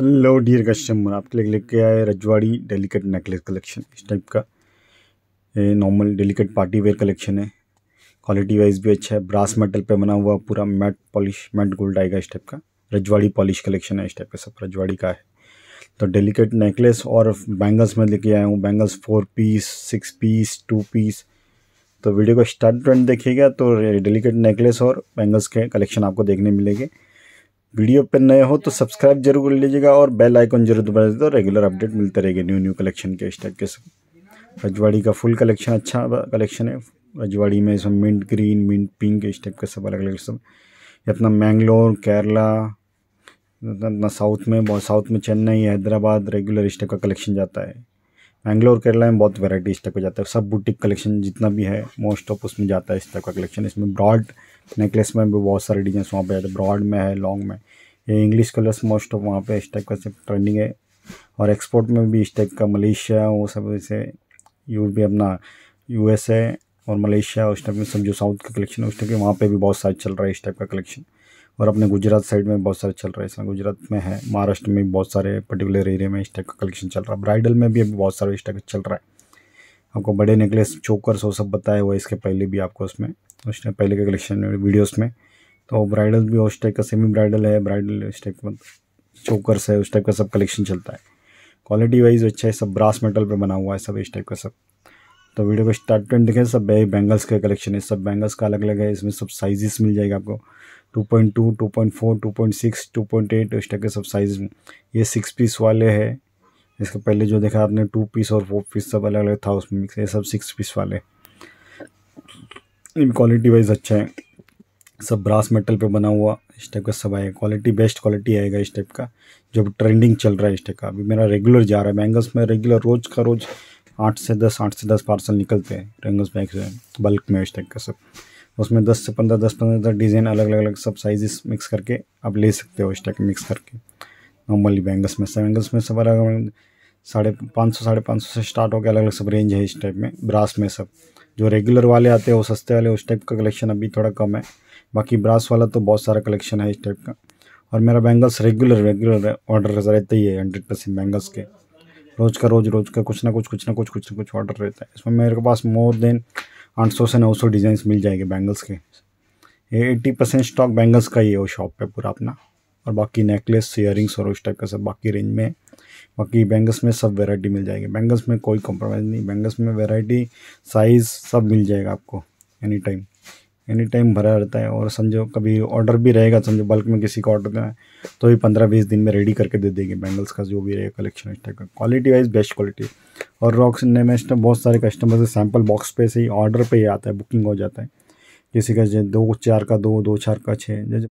hello dear customer आपके लिए लेके आए रजवाड़ी डेलिकेट नेकलेस कलेक्शन इस टाइप का ये normal delicate party wear collection है क्वालिटी वाइज भी अच्छा है ब्रास मेटल पे बना हुआ पूरा मैट पॉलिश मैट गोल्ड आएगा इस टाइप का रजवाड़ी पॉलिश कलेक्शन है इस टाइप का सब रजवाड़ी का है तो डेलिकेट नेकलेस और बैंगल्स में लेके आया हूँ bangles four piece six piece two piece तो वीडियो को स्टार्ट ट्रेंड देखिएगा तो डेलिकेट नेकलेस और बैंगल्स के कलेक्शन आपको देखने मिलेंगे वीडियो पर नए हो तो सब्सक्राइब जरूर कर लीजिएगा और बेल आइकन जरूर दबा तो रेगुलर अपडेट मिलते रहेगा न्यू न्यू कलेक्शन के इस टाइप के रजवाड़ी का फुल कलेक्शन अच्छा कलेक्शन है रजवाड़ी में इसमें मिंट ग्रीन मिंट पिंक इस टाइप का सब अलग अलग सब अपना मैंगलोर केरला इतना साउथ में बहुत साउथ में चेन्नई हैदराबाद रेगुलर इस टाइप का कलेक्शन जाता है बैंगलोर केरला में बहुत वैरायटी इस टाइप का जाता है सब बुटीक कलेक्शन जितना भी है मोस्ट ऑफ उसमें जाता है इस टाइप का कलेक्शन इसमें ब्रॉड नेकलेस में भी बहुत सारे डिजाइन वहाँ पर जाते हैं ब्रॉड में है लॉन्ग में ये इंग्लिश कलर्स मोस्ट ऑफ वहाँ पर इस टाइप का सब ट्रेंडिंग है और एक्सपोर्ट में भी इस टाइप का मलेशिया वो सब जैसे यू भी अपना यूएसए और मलेशिया उस टाइप में सब जो साउथ का कलेक्शन है उस टाइप के वहाँ पर भी बहुत सारे चल रहा है इस टाइप का कलेक्शन और अपने गुजरात साइड में बहुत सारे चल रहे हैं इसमें गुजरात में है महाराष्ट्र में बहुत सारे पर्टिकुलर एरिया में इस टाइप का कलेक्शन चल रहा है ब्राइडल में भी अभी बहुत सारे इस टाइप चल रहा है आपको बड़े नेकलेस चोकर्स वो सब बताए हुआ इसके पहले भी आपको उसमें उस पहले के कलेक्शन में वीडियोस में तो ब्राइडल भी उस टाइप का सेमी ब्राइडल है ब्राइडल उस टाइप का चोकर्स मतलब है उस टाइप का सब कलेक्शन चलता है क्वालिटी वाइज अच्छा है सब ब्रास मेटल पे बना हुआ है सब इस टाइप का सब तो वीडियो को स्टार्ट पॉइंट देखें सब बैंगल्स का कलेक्शन है सब बैंगल्स का अलग अलग है इसमें सब साइजेस मिल जाएगा आपको 2.2, 2.4, 2.6, 2.8 इस टाइप के सब साइज में ये सिक्स पीस वाले है इसके पहले जो देखा आपने टू पीस और फोर पीस सब अलग अलग था उसमें मिक्स ये सब सिक्स पीस वाले इन क्वालिटी वाइज अच्छा है सब ब्रास मेटल पे बना हुआ इस टाइप का सब आएगा क्वालिटी बेस्ट क्वालिटी आएगा इस टाइप का जब ट्रेंडिंग चल रहा है इस टाइप का अभी मेरा रेगुलर जा रहा है बैंगल्स में रेगुलर रोज़ का रोज़ आठ से दस आठ से दस पार्सल निकलते हैं रेंगोस बैग से बल्क में तक का सब उसमें दस से पंद्रह दस पंद्रह दस डिज़ाइन अलग अलग अलग सब साइजेस मिक्स करके आप ले सकते हो स्टैक मिक्स करके नॉर्मली बैंगल्स में सब एंगल्स में सब अलग अलग साढ़े पाँच सौ साढ़े पाँच सौ से स्टार्ट होकर अलग अलग सब रेंज है इस टाइप में ब्रास में सब जो रेगुलर वाले आते हैं वो सस्ते वाले उस टाइप का कलेक्शन अभी थोड़ा कम है बाकी ब्रास वाला तो बहुत सारा कलेक्शन है इस टाइप का और मेरा बैंगल्स रेगुलर रेगुलर ऑर्डर रहता ही है हंड्रेड परसेंट बैंगल्स के रोज़ का रोज़ रोज़ का कुछ ना कुछ कुछ ना कुछ कुछ ना कुछ ऑर्डर रहता है इसमें मेरे पास मोर देन आठ सौ से नौ सौ डिज़ाइन मिल जाएंगे बैंगल्स के एट्टी परसेंट स्टॉक बैंगल्स का ही है वो शॉप पे पूरा अपना और बाकी नेकलेस ईयरिंग्स और उस टाइप का सब बाकी रेंज में बाकी बैंगल्स में सब वेराइटी मिल जाएगी बैंगल्स में कोई कॉम्प्रोमाइज़ नहीं बैंगल्स में वेराइटी साइज़ सब मिल जाएगा आपको एनी टाइम एनी टाइम भरा रहता है और समझो कभी ऑर्डर भी रहेगा समझो बल्क में किसी का ऑर्डर है तो भी पंद्रह बीस दिन में रेडी करके दे देंगे बैंगल्स का जो भी रहेगा कलेक्शन इस टाइप का क्वालिटी वाइज बेस्ट क्वालिटी और रॉक्स ने मैं बहुत सारे कस्टमर से सैम्पल बॉक्स पे से ही ऑर्डर पे ही आता है बुकिंग हो जाता है किसी का दो चार का दो दो चार का छः